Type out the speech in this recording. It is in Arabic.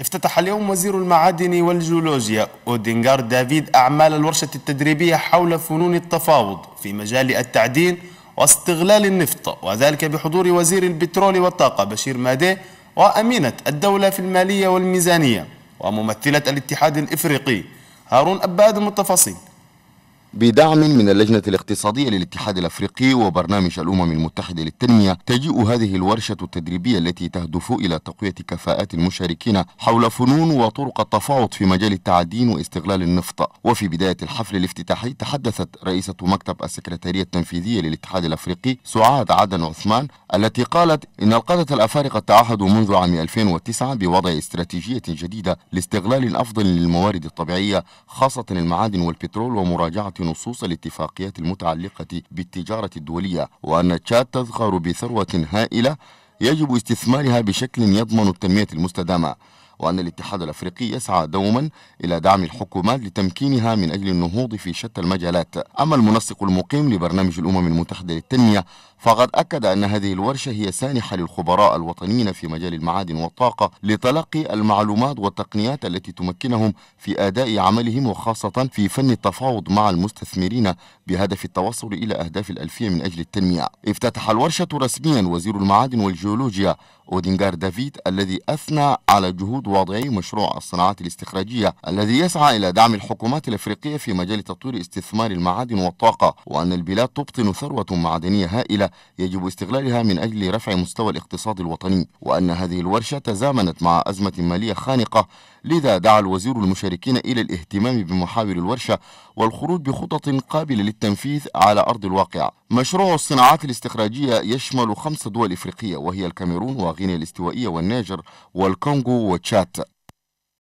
افتتح اليوم وزير المعادن والجيولوجيا أودينغار دافيد أعمال الورشة التدريبية حول فنون التفاوض في مجال التعدين واستغلال النفط وذلك بحضور وزير البترول والطاقة بشير مادي وأمينة الدولة في المالية والميزانية وممثلة الاتحاد الإفريقي هارون أباد التفاصيل بدعم من اللجنة الاقتصادية للاتحاد الأفريقي وبرنامج الأمم المتحدة للتنمية تجيء هذه الورشة التدريبية التي تهدف إلى تقوية كفاءات المشاركين حول فنون وطرق التفاوض في مجال التعدين واستغلال النفط وفي بداية الحفل الافتتاحي تحدثت رئيسة مكتب السكرتارية التنفيذية للاتحاد الأفريقي سعاد عدن عثمان التي قالت إن القادة الأفارقة تعهدوا منذ عام 2009 بوضع استراتيجية جديدة لاستغلال أفضل للموارد الطبيعية خاصة المعادن والبترول ومراجعة نصوص الاتفاقيات المتعلقة بالتجارة الدولية وأن تشاد تزخر بثروة هائلة يجب استثمارها بشكل يضمن التنمية المستدامة وأن الاتحاد الأفريقي يسعى دوما إلى دعم الحكومات لتمكينها من أجل النهوض في شتى المجالات أما المنسق المقيم لبرنامج الأمم المتحدة للتنمية فقد أكد أن هذه الورشة هي سانحة للخبراء الوطنيين في مجال المعادن والطاقة لتلقي المعلومات والتقنيات التي تمكنهم في أداء عملهم وخاصة في فن التفاوض مع المستثمرين بهدف التوصل إلى أهداف الألفية من أجل التنمية افتتح الورشة رسميا وزير المعادن والجيولوجيا أودينغار دافيد الذي أثنى على جهود وضعي مشروع الصناعات الاستخراجية الذي يسعى إلى دعم الحكومات الأفريقية في مجال تطوير استثمار المعادن والطاقة وأن البلاد تبطن ثروة معدنية هائلة يجب استغلالها من أجل رفع مستوى الاقتصاد الوطني وأن هذه الورشة تزامنت مع أزمة مالية خانقة لذا دعا الوزير المشاركين إلى الاهتمام بمحاور الورشة والخروج بخطط قابلة للتنفيذ على أرض الواقع مشروع الصناعات الاستخراجية يشمل خمس دول إفريقية وهي الكاميرون وغينيا الاستوائية والنيجر والكونغو وتشاد